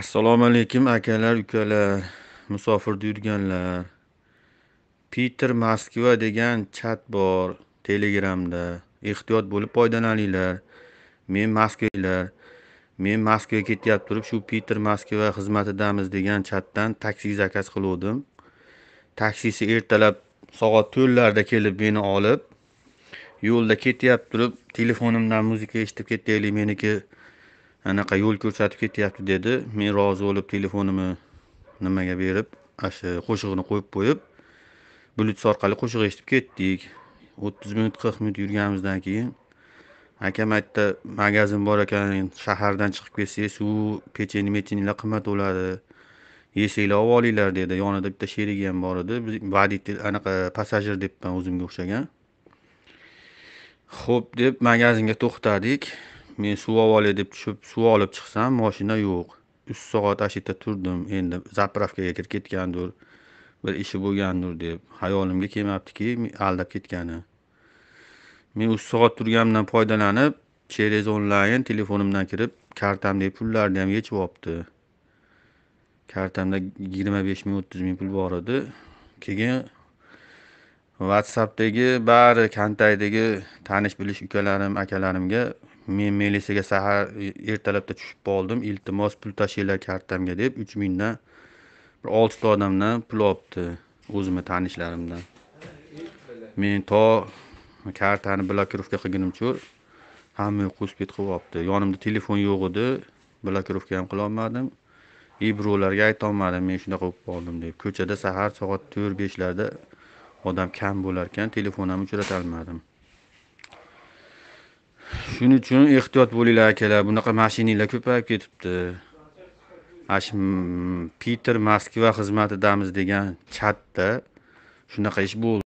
assalomu alaykum akalar ukalar musofirda yurganlar piter moskva degan chat bor telegramda ehtiyot bo'lib foydalaninglar men moskvaliklar men moskvaga ketyapti turib shu piter moskva xizmatidamiz degan chatdan taksi zakaz qiluvdim taksisi ertalab soat to'rtlarda kelib meni olib yo'lda ketyapti turib telefonimdan muzika eshitib ketaylik meniki anaqa yo'l ko'rsatib ketyapti dedi men rozi bo'lib telefonimni nimaga berib shu qo'shig'ini qo'yib qo'yib bluetooth orqali qo'shiq eshitib ketdik o'ttiz minut qirq minut yurganimizdan keyin akam aytdi magazin bor ekan shahardan chiqib kelsangiz suv pecheni mechenilar qimmat bo'ladi yesanglar olib olinglar dedi yonida bitta sherigi ham bor edi водитель anaqa passajir debman o'zimga o'xshagan ho'p deb magazinga to'xtadik men suv suvovole deb tushib suv olib chiqsam moshina yo'q uch soat yerda turdim endi zapravkaga kirib ketgandir bir ishi bo'lgandir deb xayolimga kelmabdiki aldab ketgani men uch soat turganimdan foydalanib через onlayn telefonimdan kirib kartamdagi pullarni ham yechib olibdi kartamda yigirma besh ming o'ttiz ming pul bor edi keyin whatsappdagi bari kontaktdagi tanish bilish ukalarim akalarimga men melisiga sahar e, ertalabda tushib qoldim iltimos pul tashinglar kartamga deb uch mingdan bir oltita odamdan pul olibdi o'zimni tanishlarimdan men to kartani blokirovka qilgunimcha hamma qo'shib qilib olibdi yonimda telefon yo'q edi blokirovka ham qilolmadim и birovlarga aytolmadim men shunaqa bo'lib qoldim deb ko'chada sahar soat to'rt beshlarda odam kam bo'larkan telefon ham uchratolmadim shuning uchun ehtiyot bo'linglar akalar bunaqa mashinanglar ko'payib ketibdi mana shu piter moskva xizmatidamiz degan chatda shunaqa ish bo'ldi